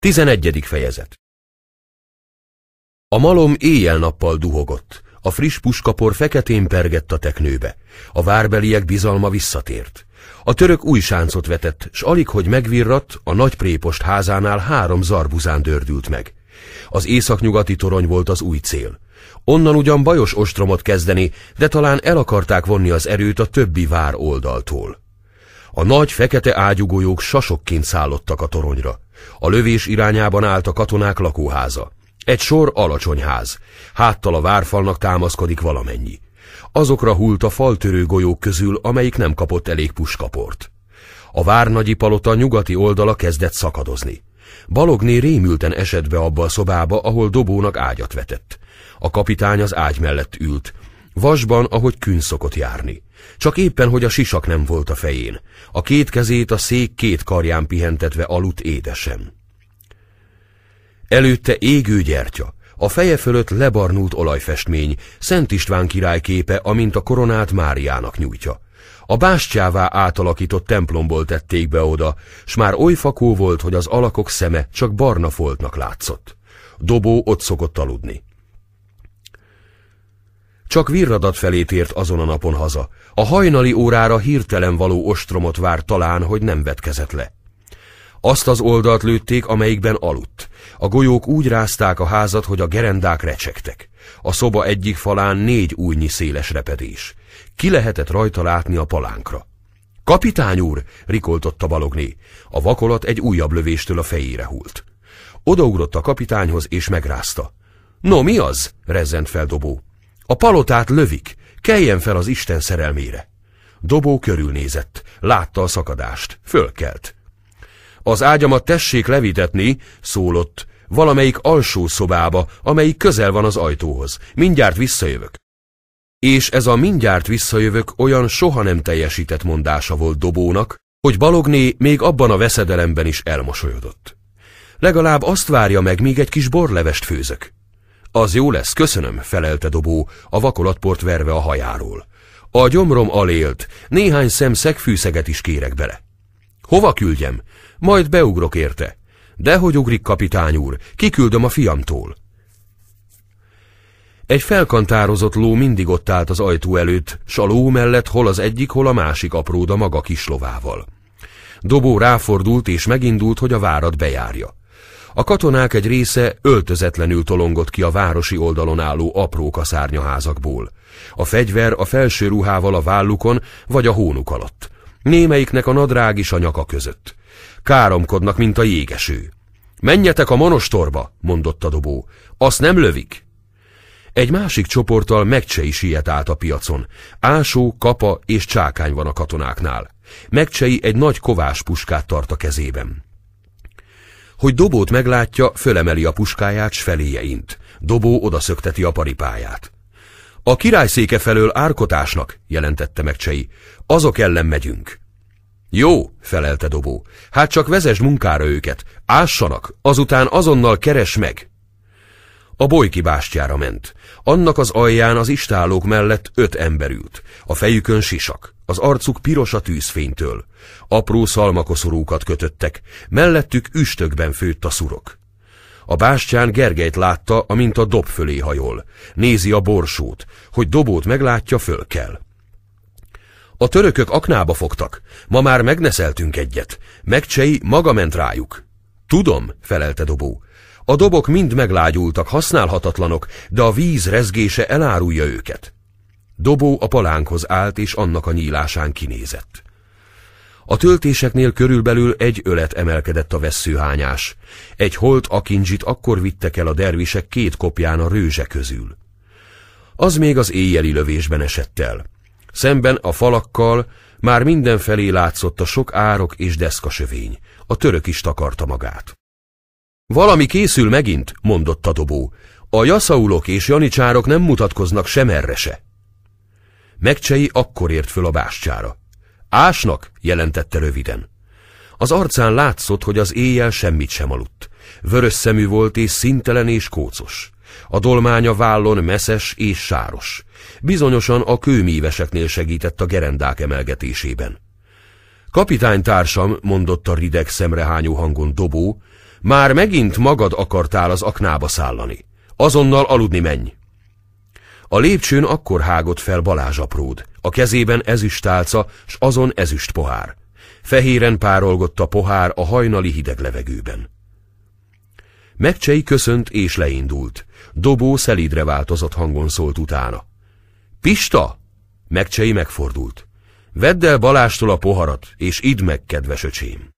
11. fejezet A malom éjjel-nappal duhogott, a friss puskapor feketén pergett a teknőbe, a várbeliek bizalma visszatért. A török új sáncot vetett, s alig, hogy megvirrat, a nagy prépost házánál három zarbuzán dördült meg. Az északnyugati torony volt az új cél. Onnan ugyan bajos ostromot kezdeni, de talán el akarták vonni az erőt a többi vár oldaltól. A nagy fekete ágyugójók sasokként szállottak a toronyra. A lövés irányában állt a katonák lakóháza. Egy sor alacsony ház. Háttal a várfalnak támaszkodik valamennyi. Azokra hult a faltörő golyók közül, amelyik nem kapott elég puskaport. A várnagyi palota nyugati oldala kezdett szakadozni. Balogné rémülten esett be abba a szobába, ahol dobónak ágyat vetett. A kapitány az ágy mellett ült, Vasban, ahogy kün szokott járni. Csak éppen, hogy a sisak nem volt a fején. A két kezét a szék két karján pihentetve aludt édesen. Előtte égő gyertya, a feje fölött lebarnult olajfestmény, Szent István király képe, amint a koronát Máriának nyújtja. A bástyává átalakított templomból tették be oda, s már oly fakó volt, hogy az alakok szeme csak barna foltnak látszott. Dobó ott szokott aludni. Csak virradat felé tért azon a napon haza. A hajnali órára hirtelen való ostromot vár talán, hogy nem vetkezett le. Azt az oldalt lőtték, amelyikben aludt. A golyók úgy rázták a házat, hogy a gerendák recsegtek. A szoba egyik falán négy újnyi széles repedés. Ki lehetett rajta látni a palánkra. Kapitány úr! rikoltotta balogné. A vakolat egy újabb lövéstől a fejére hult. Odaugrott a kapitányhoz és megrázta. No, mi az? rezzent fel Dobó. A palotát lövik, keljen fel az Isten szerelmére. Dobó körülnézett, látta a szakadást, fölkelt. Az ágyamat tessék levitetni, szólott, valamelyik alsó szobába, amelyik közel van az ajtóhoz. Mindjárt visszajövök. És ez a mindjárt visszajövök olyan soha nem teljesített mondása volt Dobónak, hogy Balogné még abban a veszedelemben is elmosolyodott. Legalább azt várja meg, még egy kis borlevest főzök. Az jó lesz, köszönöm, felelte dobó, a vakolatport verve a hajáról. A gyomrom alélt, néhány szem szegfűszeget is kérek bele. Hova küldjem? Majd beugrok érte. Dehogy ugrik, kapitány úr, kiküldöm a fiamtól. Egy felkantározott ló mindig ott állt az ajtó előtt, s a ló mellett hol az egyik, hol a másik apróda maga kislovával. Dobó ráfordult és megindult, hogy a várat bejárja. A katonák egy része öltözetlenül tolongott ki a városi oldalon álló apró kaszárnyaházakból. A fegyver a felső ruhával a vállukon vagy a hónuk alatt. Némelyiknek a nadrág is a nyaka között. Káromkodnak, mint a jégeső. Menjetek a monostorba, mondott a dobó. Azt nem lövik. Egy másik csoporttal is ilyet állt a piacon. Ásó, kapa és csákány van a katonáknál. Megcsei egy nagy kovás puskát tart a kezében. Hogy Dobót meglátja, fölemeli a puskáját, s feléje int. Dobó odaszökteti a paripáját. A széke felől árkotásnak, jelentette meg Csei. Azok ellen megyünk. Jó, felelte Dobó. Hát csak vezes munkára őket, ássanak, azután azonnal keres meg. A bolyki bástyára ment. Annak az alján az istálók mellett öt ember ült, a fejükön sisak az arcuk piros a tűzfénytől. Apró szalmakoszorúkat kötöttek, mellettük üstökben főtt a szurok. A bástyán Gergelyt látta, amint a dob fölé hajol. Nézi a borsót, hogy dobót meglátja, föl kell. A törökök aknába fogtak, ma már megneszeltünk egyet. Megcsei maga ment rájuk. Tudom, felelte dobó. A dobok mind meglágyultak, használhatatlanok, de a víz rezgése elárulja őket. Dobó a palánkhoz állt, és annak a nyílásán kinézett. A töltéseknél körülbelül egy ölet emelkedett a vesszőhányás. Egy holt akindzsit akkor vittek el a dervisek két kopján a rőzse közül. Az még az éjjeli lövésben esett el. Szemben a falakkal már mindenfelé látszott a sok árok és deszkasövény. A török is takarta magát. Valami készül megint, mondott a dobó. A jaszaulok és janicsárok nem mutatkoznak sem erre se. Megcsei akkor ért föl a bástyára. Ásnak, jelentette röviden. Az arcán látszott, hogy az éjjel semmit sem aludt. Vörös szemű volt és szintelen és kócos. A dolmánya vállon meszes és sáros. Bizonyosan a kőmíveseknél segített a gerendák emelgetésében. Kapitánytársam, mondotta rideg szemrehányó hangon dobó, már megint magad akartál az aknába szállani. Azonnal aludni menj! A lépcsőn akkor hágott fel Balázs apród, a kezében tálca, s azon ezüst pohár. Fehéren párolgott a pohár a hajnali hideg levegőben. Megcsei köszönt és leindult. Dobó szelídre változott hangon szólt utána. Pista! Megcsei megfordult. Vedd el Balástól a poharat, és idd meg, kedves öcsém!